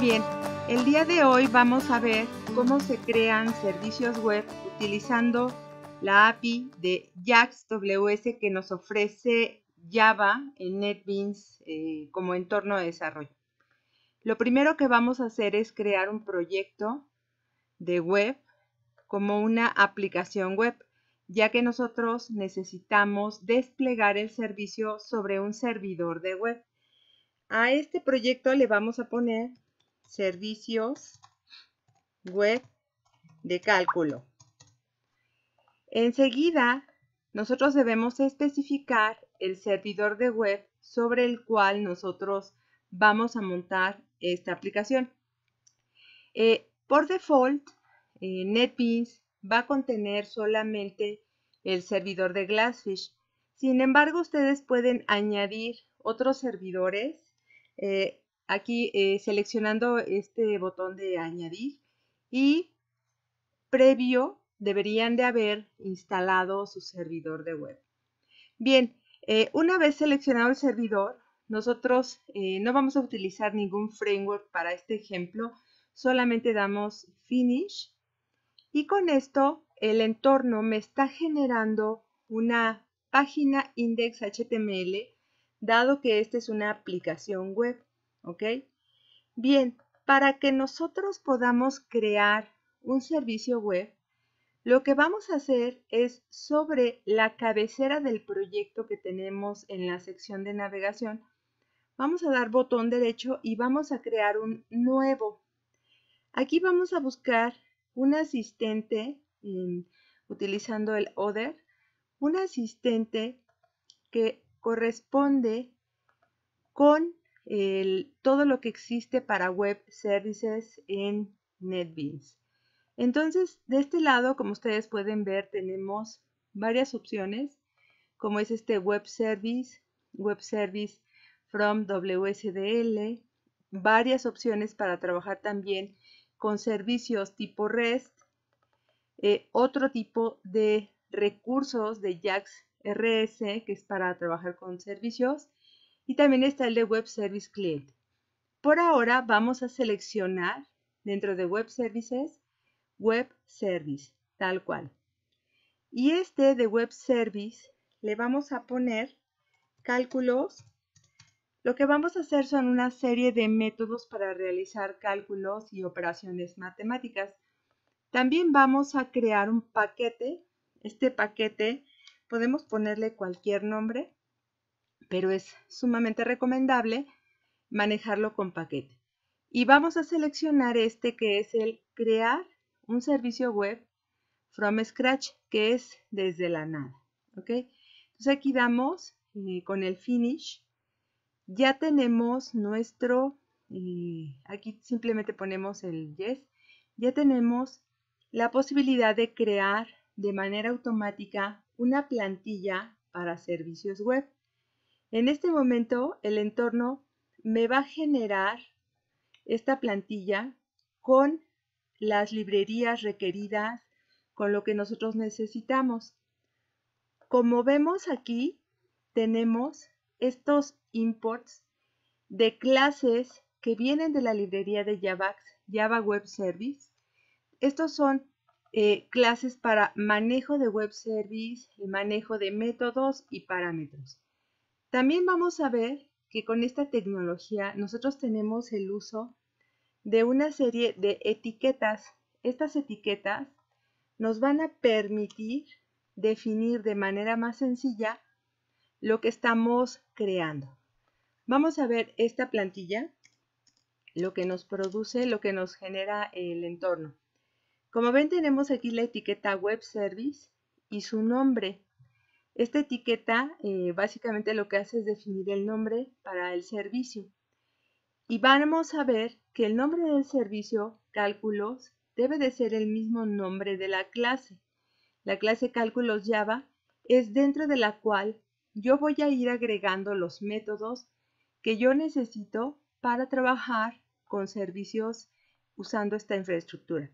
bien, el día de hoy vamos a ver cómo se crean servicios web utilizando la API de JAX-WS que nos ofrece Java en NetBeans eh, como entorno de desarrollo. Lo primero que vamos a hacer es crear un proyecto de web como una aplicación web, ya que nosotros necesitamos desplegar el servicio sobre un servidor de web. A este proyecto le vamos a poner servicios web de cálculo. Enseguida, nosotros debemos especificar el servidor de web sobre el cual nosotros vamos a montar esta aplicación. Eh, por default, eh, NetBeans va a contener solamente el servidor de Glassfish. Sin embargo, ustedes pueden añadir otros servidores eh, aquí eh, seleccionando este botón de añadir y previo deberían de haber instalado su servidor de web. Bien, eh, una vez seleccionado el servidor, nosotros eh, no vamos a utilizar ningún framework para este ejemplo, solamente damos Finish y con esto el entorno me está generando una página index.html dado que esta es una aplicación web. ¿Ok? Bien, para que nosotros podamos crear un servicio web, lo que vamos a hacer es sobre la cabecera del proyecto que tenemos en la sección de navegación, vamos a dar botón derecho y vamos a crear un nuevo. Aquí vamos a buscar un asistente, mm, utilizando el other, un asistente que corresponde con todo lo que existe para web services en NetBeans. Entonces, de este lado, como ustedes pueden ver, tenemos varias opciones, como es este web service, web service from WSDL, varias opciones para trabajar también con servicios tipo REST, eh, otro tipo de recursos de JAX RS, que es para trabajar con servicios, y también está el de Web Service Client. Por ahora vamos a seleccionar dentro de Web Services Web Service, tal cual. Y este de Web Service le vamos a poner cálculos. Lo que vamos a hacer son una serie de métodos para realizar cálculos y operaciones matemáticas. También vamos a crear un paquete. Este paquete podemos ponerle cualquier nombre pero es sumamente recomendable manejarlo con paquete. Y vamos a seleccionar este que es el crear un servicio web from scratch, que es desde la nada. ¿ok? Entonces aquí damos eh, con el finish. Ya tenemos nuestro, eh, aquí simplemente ponemos el yes, ya tenemos la posibilidad de crear de manera automática una plantilla para servicios web. En este momento el entorno me va a generar esta plantilla con las librerías requeridas, con lo que nosotros necesitamos. Como vemos aquí, tenemos estos imports de clases que vienen de la librería de Java Web Service. Estos son eh, clases para manejo de web service, el manejo de métodos y parámetros. También vamos a ver que con esta tecnología nosotros tenemos el uso de una serie de etiquetas. Estas etiquetas nos van a permitir definir de manera más sencilla lo que estamos creando. Vamos a ver esta plantilla, lo que nos produce, lo que nos genera el entorno. Como ven tenemos aquí la etiqueta web service y su nombre. Esta etiqueta eh, básicamente lo que hace es definir el nombre para el servicio. Y vamos a ver que el nombre del servicio, cálculos, debe de ser el mismo nombre de la clase. La clase cálculos Java es dentro de la cual yo voy a ir agregando los métodos que yo necesito para trabajar con servicios usando esta infraestructura.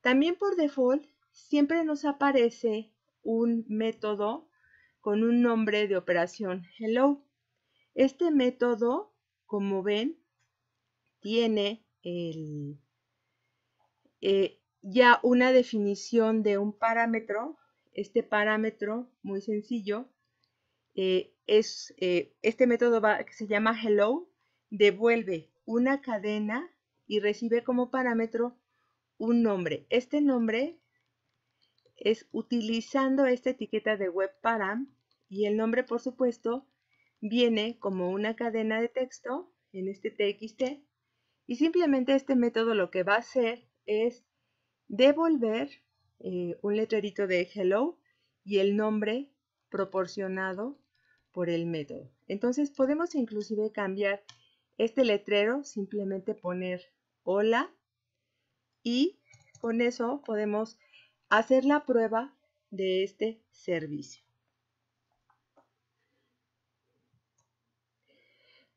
También por default siempre nos aparece un método con un nombre de operación hello. Este método, como ven, tiene eh, ya una definición de un parámetro. Este parámetro, muy sencillo, eh, es eh, este método que se llama hello, devuelve una cadena y recibe como parámetro un nombre. Este nombre es utilizando esta etiqueta de web para y el nombre, por supuesto, viene como una cadena de texto en este txt y simplemente este método lo que va a hacer es devolver eh, un letrerito de hello y el nombre proporcionado por el método. Entonces podemos inclusive cambiar este letrero, simplemente poner hola y con eso podemos hacer la prueba de este servicio.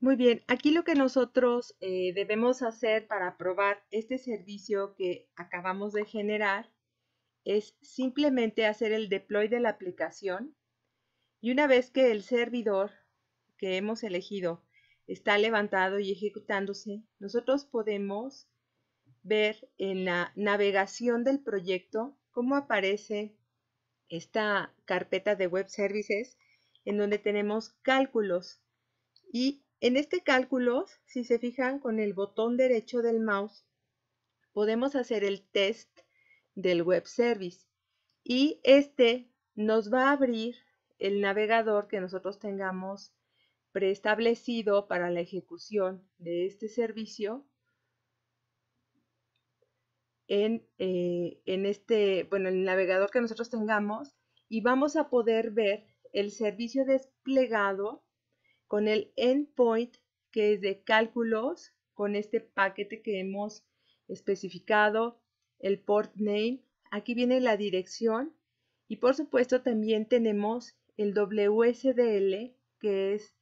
Muy bien, aquí lo que nosotros eh, debemos hacer para probar este servicio que acabamos de generar es simplemente hacer el deploy de la aplicación y una vez que el servidor que hemos elegido está levantado y ejecutándose, nosotros podemos ver en la navegación del proyecto cómo aparece esta carpeta de web services en donde tenemos cálculos. Y en este cálculos, si se fijan con el botón derecho del mouse, podemos hacer el test del web service. Y este nos va a abrir el navegador que nosotros tengamos preestablecido para la ejecución de este servicio eh, en, este, bueno, el navegador que nosotros tengamos y vamos a poder ver el servicio desplegado con el endpoint que es de cálculos con este paquete que hemos especificado, el port name, aquí viene la dirección y por supuesto también tenemos el WSDL que es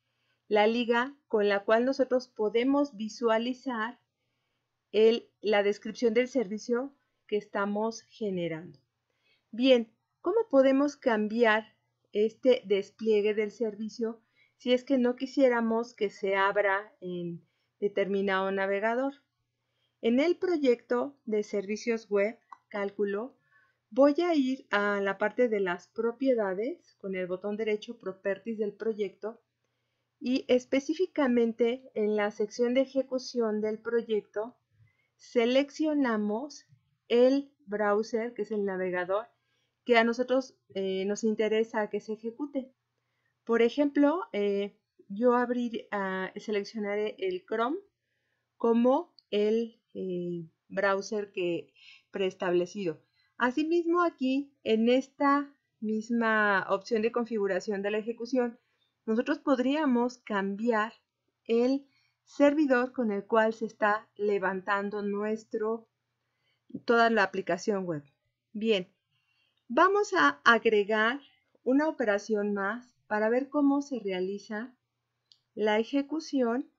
la liga con la cual nosotros podemos visualizar la descripción del servicio que estamos generando. Bien, ¿cómo podemos cambiar este despliegue del servicio si es que no quisiéramos que se abra en determinado navegador? En el proyecto de servicios web, cálculo, voy a ir a la parte de las propiedades con el botón derecho Properties del proyecto y específicamente en la sección de ejecución del proyecto seleccionamos el browser, que es el navegador, que a nosotros eh, nos interesa que se ejecute. Por ejemplo, eh, yo abrir, ah, seleccionaré el Chrome como el eh, browser que preestablecido. Asimismo, aquí en esta misma opción de configuración de la ejecución, nosotros podríamos cambiar el servidor con el cual se está levantando nuestro, toda la aplicación web. Bien, vamos a agregar una operación más para ver cómo se realiza la ejecución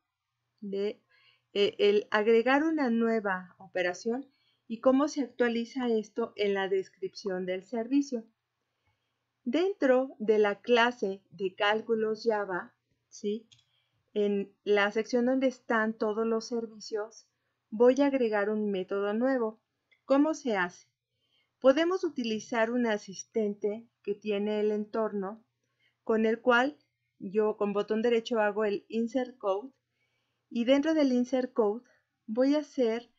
de eh, el agregar una nueva operación y cómo se actualiza esto en la descripción del servicio. Dentro de la clase de cálculos Java, ¿sí? en la sección donde están todos los servicios, voy a agregar un método nuevo. ¿Cómo se hace? Podemos utilizar un asistente que tiene el entorno con el cual yo con botón derecho hago el insert code y dentro del insert code voy a hacer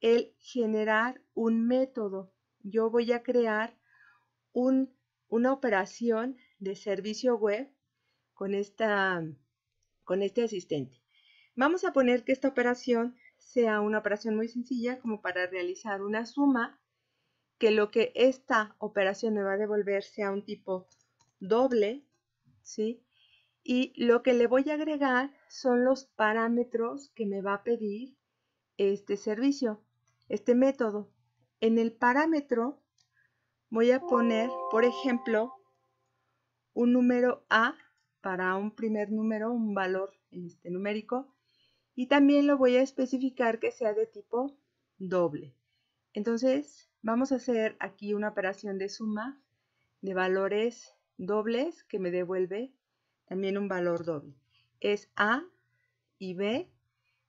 el generar un método. Yo voy a crear una operación de servicio web con esta con este asistente. Vamos a poner que esta operación sea una operación muy sencilla como para realizar una suma que lo que esta operación me va a devolver sea un tipo doble, ¿sí? Y lo que le voy a agregar son los parámetros que me va a pedir este servicio, este método. En el parámetro voy a poner, por ejemplo, un número A para un primer número, un valor este, numérico, y también lo voy a especificar que sea de tipo doble. Entonces, vamos a hacer aquí una operación de suma de valores dobles que me devuelve también un valor doble. Es A y B,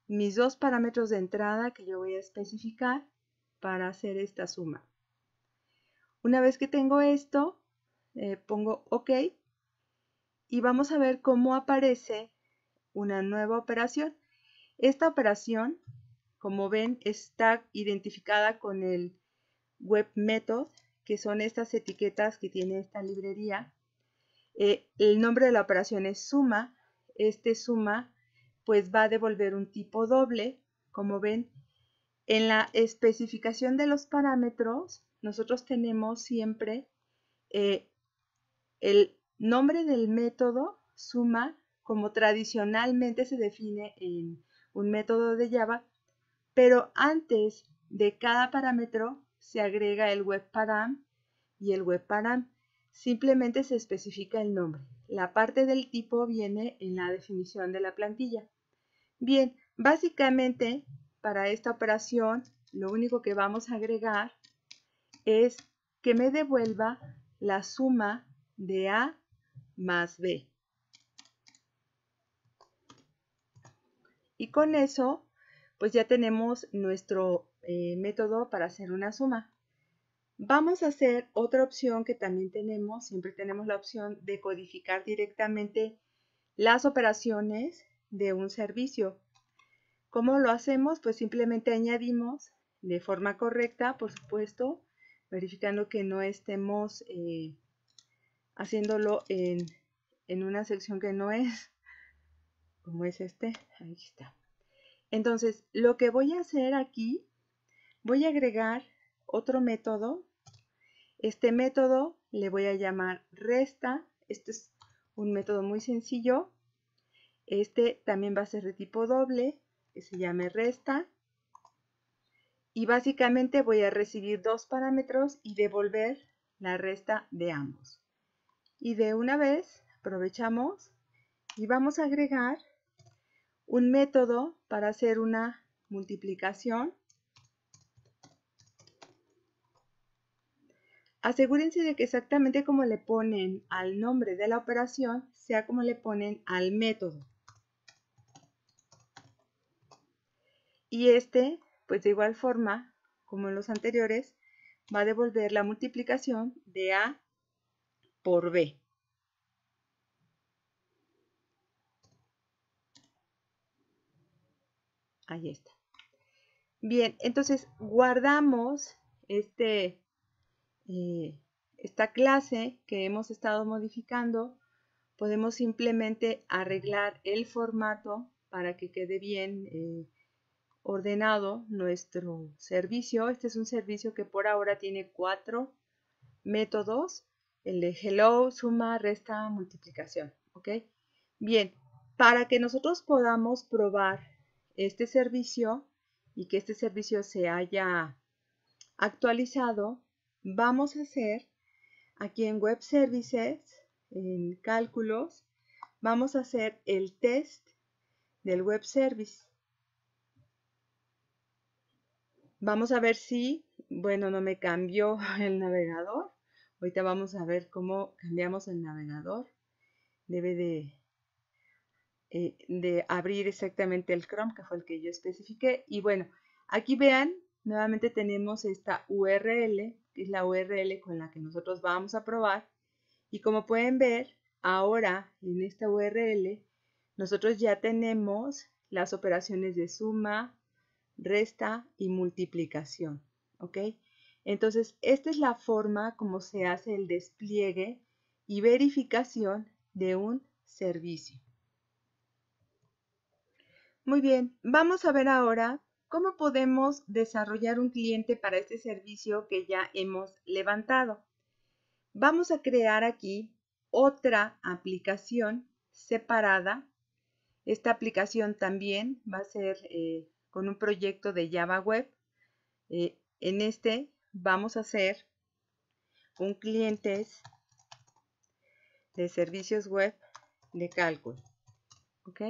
mis dos parámetros de entrada que yo voy a especificar para hacer esta suma. Una vez que tengo esto, eh, pongo OK y vamos a ver cómo aparece una nueva operación. Esta operación, como ven, está identificada con el web method, que son estas etiquetas que tiene esta librería. Eh, el nombre de la operación es suma. Este suma pues va a devolver un tipo doble, como ven. En la especificación de los parámetros, nosotros tenemos siempre eh, el Nombre del método suma, como tradicionalmente se define en un método de Java, pero antes de cada parámetro se agrega el webparam y el webparam simplemente se especifica el nombre. La parte del tipo viene en la definición de la plantilla. Bien, básicamente para esta operación lo único que vamos a agregar es que me devuelva la suma de A más B. Y con eso, pues ya tenemos nuestro eh, método para hacer una suma. Vamos a hacer otra opción que también tenemos, siempre tenemos la opción de codificar directamente las operaciones de un servicio. ¿Cómo lo hacemos? Pues simplemente añadimos de forma correcta, por supuesto, verificando que no estemos eh, haciéndolo en, una sección que no es, como es este, ahí está. Entonces, lo que voy a hacer aquí, voy a agregar otro método. Este método le voy a llamar resta. Este es un método muy sencillo. Este también va a ser de tipo doble, que se llame resta. Y básicamente voy a recibir dos parámetros y devolver la resta de ambos y de una vez aprovechamos y vamos a agregar un método para hacer una multiplicación. Asegúrense de que exactamente como le ponen al nombre de la operación, sea como le ponen al método. Y este, pues de igual forma, como en los anteriores, va a devolver la multiplicación de A por b. Ahí está. Bien, entonces guardamos este, eh, esta clase que hemos estado modificando. Podemos simplemente arreglar el formato para que quede bien eh, ordenado nuestro servicio. Este es un servicio que por ahora tiene cuatro métodos el de hello, suma, resta, multiplicación. ¿Ok? Bien, para que nosotros podamos probar este servicio y que este servicio se haya actualizado, vamos a hacer aquí en Web Services, en Cálculos, vamos a hacer el test del Web Service. Vamos a ver si, bueno, no me cambió el navegador. Ahorita vamos a ver cómo cambiamos el navegador. Debe de, eh, de abrir exactamente el Chrome, que fue el que yo especifiqué. Y bueno, aquí vean, nuevamente tenemos esta URL, que es la URL con la que nosotros vamos a probar. Y como pueden ver, ahora en esta URL, nosotros ya tenemos las operaciones de suma, resta y multiplicación. ¿Ok? Entonces, esta es la forma como se hace el despliegue y verificación de un servicio. Muy bien, vamos a ver ahora cómo podemos desarrollar un cliente para este servicio que ya hemos levantado. Vamos a crear aquí otra aplicación separada. Esta aplicación también va a ser eh, con un proyecto de Java Web. Eh, en este vamos a hacer un clientes de servicios web de cálculo. ¿Ok?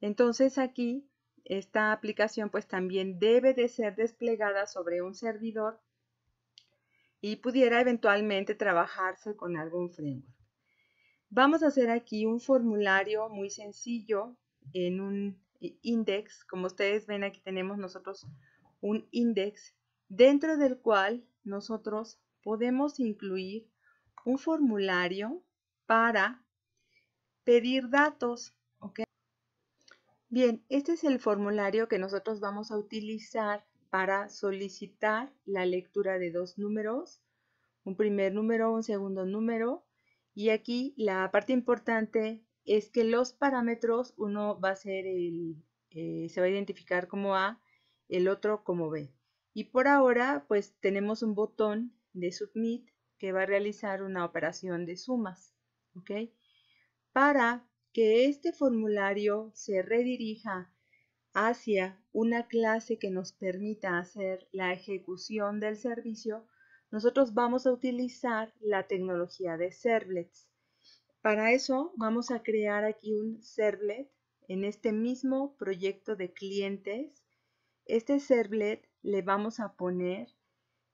Entonces aquí esta aplicación pues también debe de ser desplegada sobre un servidor y pudiera eventualmente trabajarse con algún framework. Vamos a hacer aquí un formulario muy sencillo en un index. Como ustedes ven aquí tenemos nosotros un index dentro del cual nosotros podemos incluir un formulario para pedir datos. ¿ok? Bien, este es el formulario que nosotros vamos a utilizar para solicitar la lectura de dos números, un primer número, un segundo número. Y aquí la parte importante es que los parámetros, uno va a ser el, eh, se va a identificar como A, el otro como B. Y por ahora, pues tenemos un botón de Submit que va a realizar una operación de sumas. ¿Ok? Para que este formulario se redirija hacia una clase que nos permita hacer la ejecución del servicio, nosotros vamos a utilizar la tecnología de servlets. Para eso vamos a crear aquí un servlet en este mismo proyecto de clientes. Este servlet le vamos a poner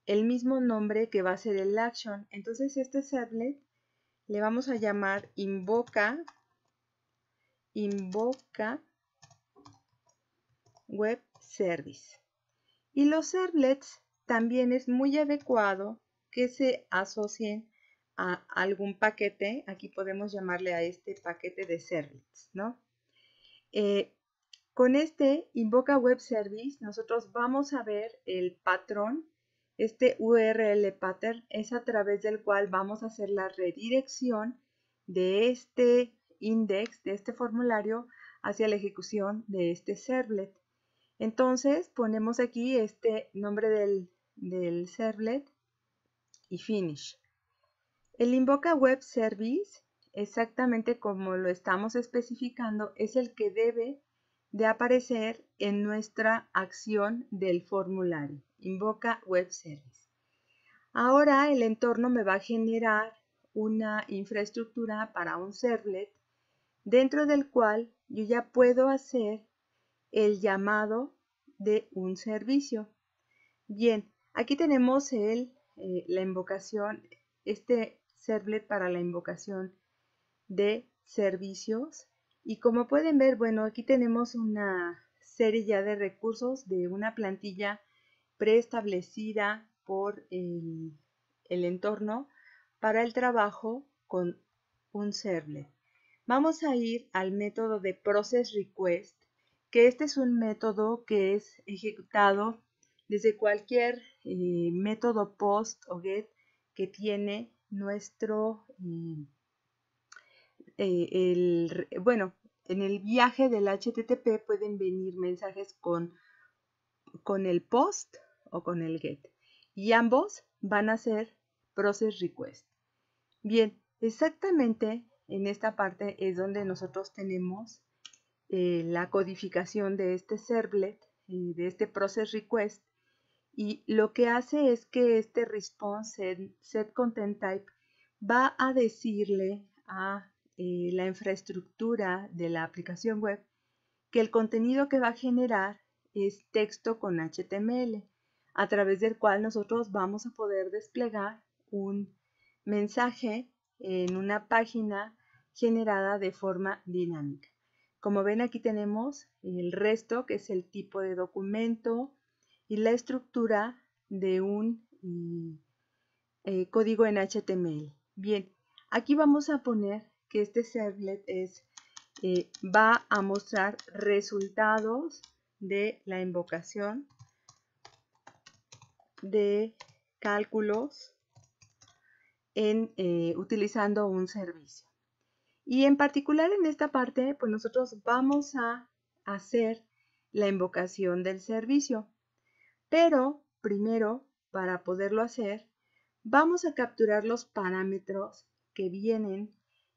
el mismo nombre que va a ser el action. Entonces este servlet le vamos a llamar invoca, invoca web service. Y los servlets también es muy adecuado que se asocien a algún paquete. Aquí podemos llamarle a este paquete de servlets, ¿no? Eh, con este invoca web service, nosotros vamos a ver el patrón. Este URL pattern es a través del cual vamos a hacer la redirección de este index, de este formulario, hacia la ejecución de este servlet. Entonces ponemos aquí este nombre del, del servlet y finish. El invoca web service, exactamente como lo estamos especificando, es el que debe de aparecer en nuestra acción del formulario. Invoca Web Service. Ahora el entorno me va a generar una infraestructura para un servlet dentro del cual yo ya puedo hacer el llamado de un servicio. Bien, aquí tenemos el, eh, la invocación, este servlet para la invocación de servicios y como pueden ver, bueno, aquí tenemos una serie ya de recursos de una plantilla preestablecida por el, entorno para el trabajo con un servlet. Vamos a ir al método de process request, que este es un método que es ejecutado desde cualquier eh, método post o get que tiene nuestro eh, eh, el, bueno, en el viaje del HTTP pueden venir mensajes con, con el POST o con el GET. Y ambos van a ser process request. Bien, exactamente en esta parte es donde nosotros tenemos eh, la codificación de este servlet, de este process request, y lo que hace es que este response set content type va a decirle a eh, la infraestructura de la aplicación web que el contenido que va a generar es texto con HTML, a través del cual nosotros vamos a poder desplegar un mensaje en una página generada de forma dinámica. Como ven aquí tenemos el resto, que es el tipo de documento y la estructura de un eh, eh, código en HTML. Bien, aquí vamos a poner que este servlet es, eh, va a mostrar resultados de la invocación de cálculos en, eh, utilizando un servicio. Y en particular en esta parte, pues nosotros vamos a hacer la invocación del servicio. Pero primero, para poderlo hacer, vamos a capturar los parámetros que vienen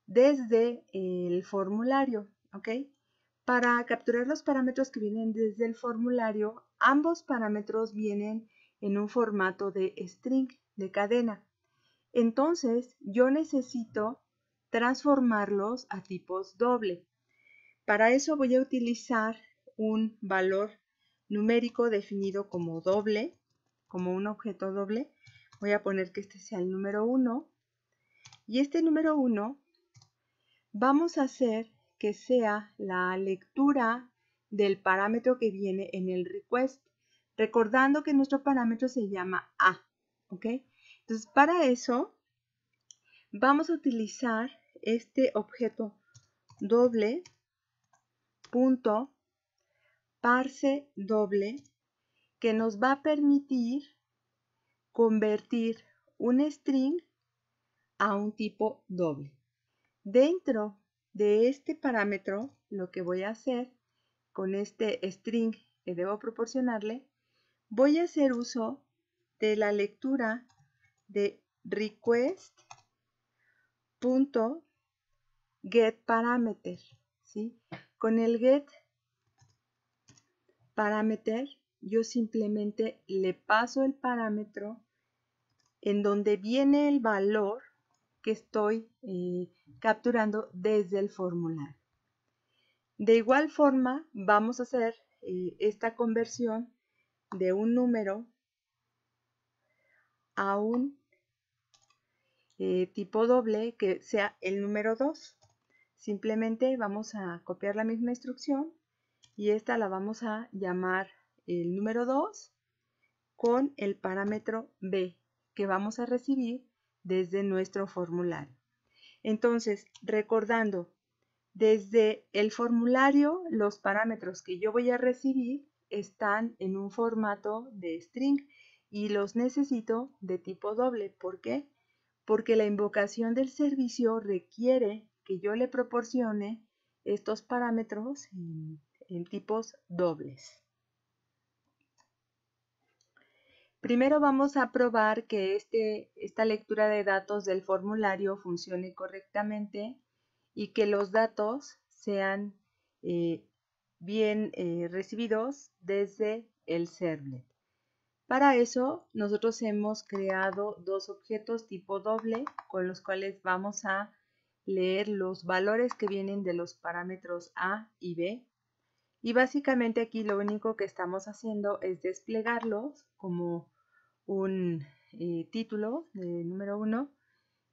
desde el formulario, ¿ok? Para capturar los parámetros que vienen desde el formulario, ambos parámetros vienen en un formato de string, de cadena. Entonces, yo necesito transformarlos a tipos doble. Para eso voy a utilizar un valor numérico definido como doble, como un objeto doble. Voy a poner que este sea el número 1. Y este número 1 vamos a hacer que sea la lectura del parámetro que viene en el request, recordando que nuestro parámetro se llama A, ¿ok? Entonces, para eso, vamos a utilizar este objeto doble punto parse doble que nos va a permitir convertir un string a un tipo doble. Dentro de este parámetro, lo que voy a hacer con este string que debo proporcionarle, voy a hacer uso de la lectura de request.getParameter. ¿sí? Con el getParameter yo simplemente le paso el parámetro en donde viene el valor que estoy eh, capturando desde el formulario. De igual forma, vamos a hacer eh, esta conversión de un número a un eh, tipo doble que sea el número 2. Simplemente vamos a copiar la misma instrucción y esta la vamos a llamar el número 2 con el parámetro b que vamos a recibir desde nuestro formulario. Entonces, recordando, desde el formulario, los parámetros que yo voy a recibir están en un formato de string y los necesito de tipo doble. ¿Por qué? Porque la invocación del servicio requiere que yo le proporcione estos parámetros en, tipos dobles. Primero vamos a probar que este, esta lectura de datos del formulario funcione correctamente y que los datos sean eh, bien eh, recibidos desde el servlet. Para eso nosotros hemos creado dos objetos tipo doble con los cuales vamos a leer los valores que vienen de los parámetros A y B. Y básicamente aquí lo único que estamos haciendo es desplegarlos como un eh, título de número 1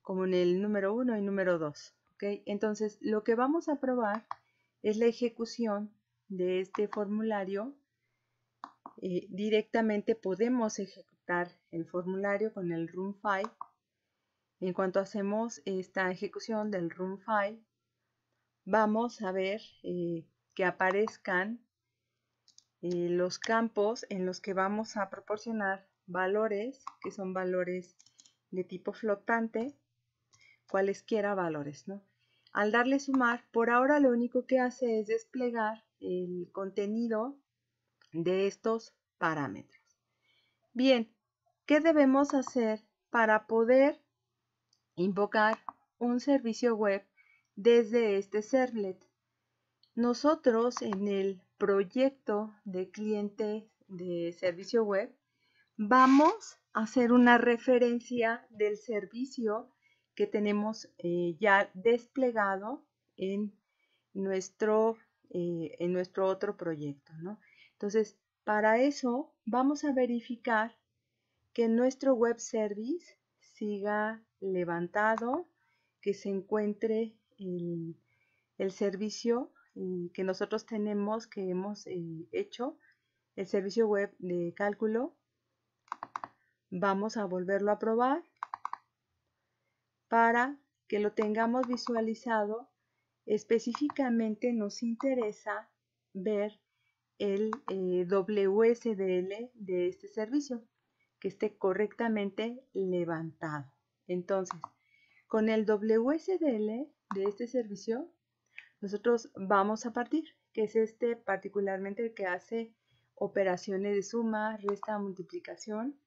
como en el número 1 y número 2. Entonces, lo que vamos a probar es la ejecución de este formulario. Eh, directamente podemos ejecutar el formulario con el run file. En cuanto hacemos esta ejecución del run file, vamos a ver eh, que aparezcan los campos en los que vamos a proporcionar valores, que son valores de tipo flotante, cualesquiera valores, ¿no? Al darle sumar, por ahora lo único que hace es desplegar el contenido de estos parámetros. Bien, ¿qué debemos hacer para poder invocar un servicio web desde este servlet? Nosotros en el proyecto de cliente de servicio web vamos a hacer una referencia del servicio que tenemos eh, ya desplegado en nuestro, eh, en nuestro otro proyecto. Entonces, para eso vamos a verificar que nuestro web service siga levantado, que se encuentre el, servicio eh, que nosotros tenemos, que hemos hecho, el servicio web de cálculo Vamos a volverlo a probar para que lo tengamos visualizado. Específicamente nos interesa ver el eh, WSDL de este servicio, que esté correctamente levantado. Entonces, con el WSDL de este servicio, nosotros vamos a partir, que es este particularmente el que hace operaciones de suma, resta, multiplicación,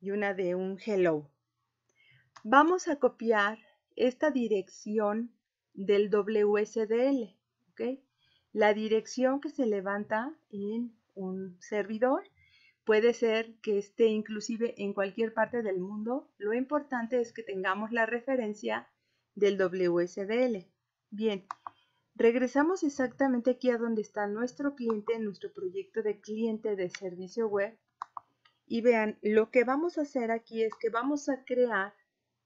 y una de un hello. Vamos a copiar esta dirección del WSDL, La dirección que se levanta en un servidor puede ser que esté inclusive en cualquier parte del mundo. Lo importante es que tengamos la referencia del WSDL. Bien, regresamos exactamente aquí a donde está nuestro cliente, nuestro proyecto de cliente de servicio web y vean, lo que vamos a hacer aquí es que vamos a crear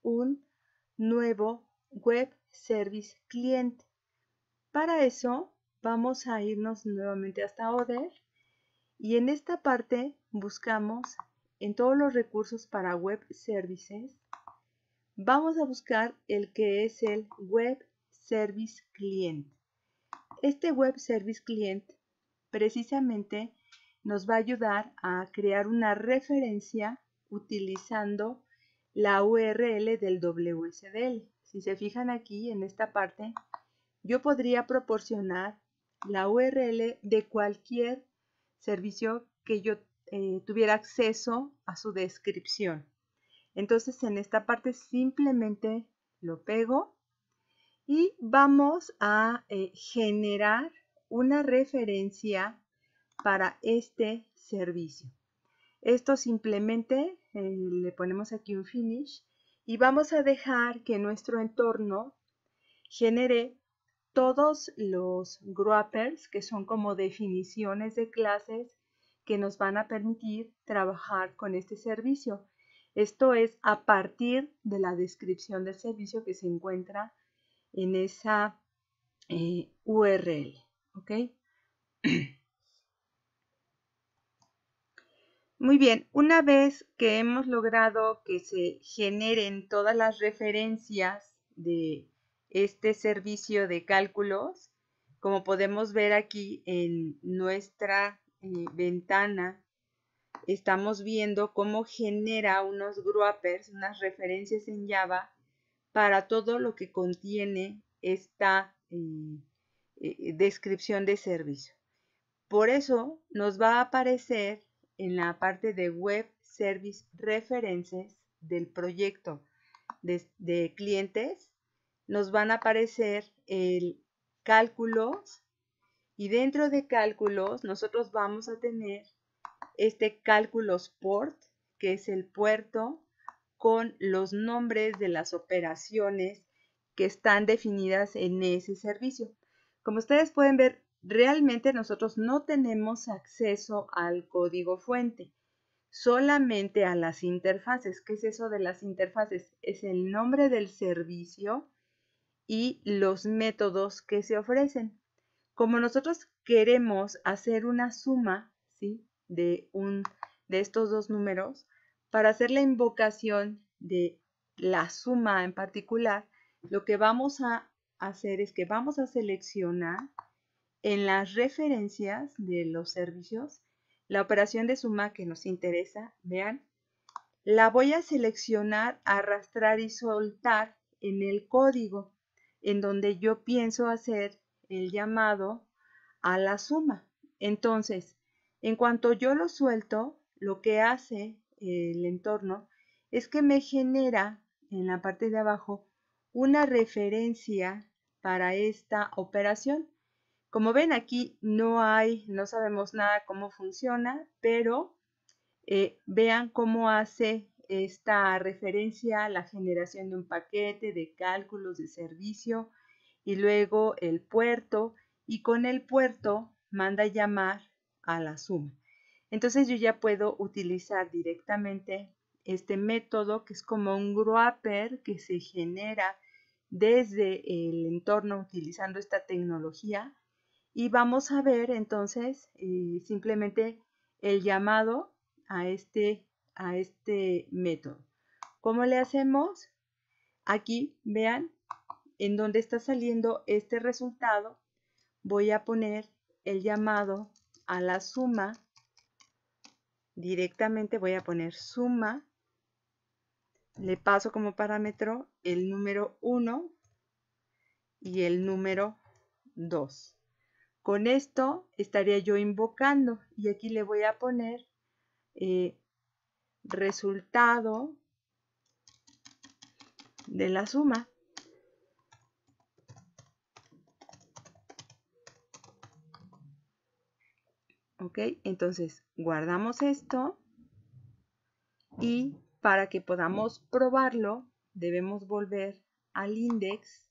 un nuevo web service cliente. Para eso vamos a irnos nuevamente hasta Other. y en esta parte buscamos en todos los recursos para web services. Vamos a buscar el que es el web service client. Este web service client precisamente nos va a ayudar a crear una referencia utilizando la URL del WSDL. Si se fijan aquí en esta parte, yo podría proporcionar la URL de cualquier servicio que yo eh, tuviera acceso a su descripción. Entonces en esta parte simplemente lo pego y vamos a eh, generar una referencia para este servicio. Esto simplemente eh, le ponemos aquí un finish y vamos a dejar que nuestro entorno genere todos los wrappers que son como definiciones de clases que nos van a permitir trabajar con este servicio. Esto es a partir de la descripción del servicio que se encuentra en esa eh, URL. ¿Ok? Muy bien, una vez que hemos logrado que se generen todas las referencias de este servicio de cálculos, como podemos ver aquí en nuestra eh, ventana, estamos viendo cómo genera unos groupers, unas referencias en Java para todo lo que contiene esta eh, eh, descripción de servicio. Por eso nos va a aparecer en la parte de Web Service References del proyecto de, clientes, nos van a aparecer el cálculos y dentro de cálculos nosotros vamos a tener este cálculos port, que es el puerto con los nombres de las operaciones que están definidas en ese servicio. Como ustedes pueden ver, realmente nosotros no tenemos acceso al código fuente, solamente a las interfaces. ¿Qué es eso de las interfaces? Es el nombre del servicio y los métodos que se ofrecen. Como nosotros queremos hacer una suma ¿sí? de, un, de estos dos números, para hacer la invocación de la suma en particular, lo que vamos a hacer es que vamos a seleccionar en las referencias de los servicios, la operación de suma que nos interesa, vean, la voy a seleccionar, arrastrar y soltar en el código en donde yo pienso hacer el llamado a la suma. Entonces, en cuanto yo lo suelto, lo que hace el entorno es que me genera en la parte de abajo una referencia para esta operación. Como ven aquí no hay, no sabemos nada cómo funciona, pero eh, vean cómo hace esta referencia a la generación de un paquete, de cálculos, de servicio y luego el puerto y con el puerto manda llamar a la suma. Entonces yo ya puedo utilizar directamente este método que es como un wrapper que se genera desde el entorno utilizando esta tecnología y vamos a ver entonces eh, simplemente el llamado a este, a este método. ¿Cómo le hacemos? Aquí vean en dónde está saliendo este resultado. Voy a poner el llamado a la suma. Directamente voy a poner suma. Le paso como parámetro el número 1 y el número 2. Con esto estaría yo invocando y aquí le voy a poner eh, resultado de la suma. ¿Ok? Entonces guardamos esto y para que podamos probarlo debemos volver al index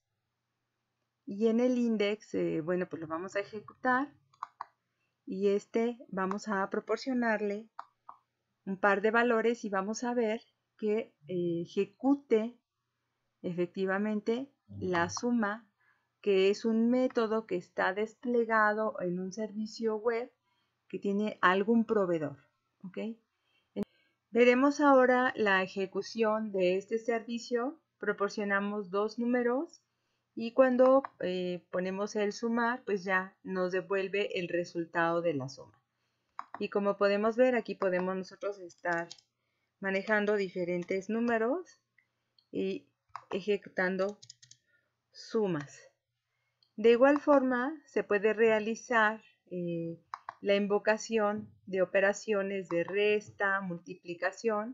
y en el index, eh, bueno, pues lo vamos a ejecutar y este vamos a proporcionarle un par de valores y vamos a ver que eh, ejecute efectivamente la suma, que es un método que está desplegado en un servicio web que tiene algún proveedor. ¿okay? Veremos ahora la ejecución de este servicio. Proporcionamos dos números y cuando eh, ponemos el sumar, pues ya nos devuelve el resultado de la suma. Y como podemos ver, aquí podemos nosotros estar manejando diferentes números y ejecutando sumas. De igual forma, se puede realizar eh, la invocación de operaciones de resta, multiplicación.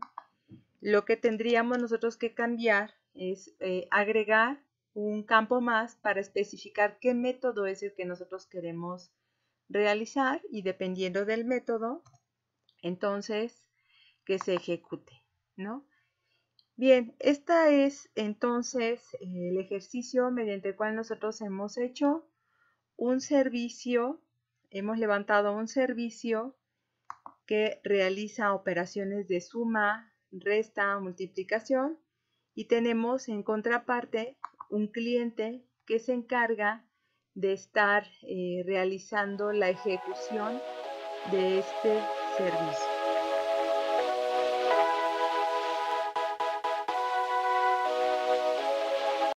Lo que tendríamos nosotros que cambiar es eh, agregar un campo más para especificar qué método es el que nosotros queremos realizar y dependiendo del método, entonces, que se ejecute, ¿no? Bien, este es entonces el ejercicio mediante el cual nosotros hemos hecho un servicio, hemos levantado un servicio que realiza operaciones de suma, resta, multiplicación y tenemos en contraparte un cliente que se encarga de estar eh, realizando la ejecución de este servicio.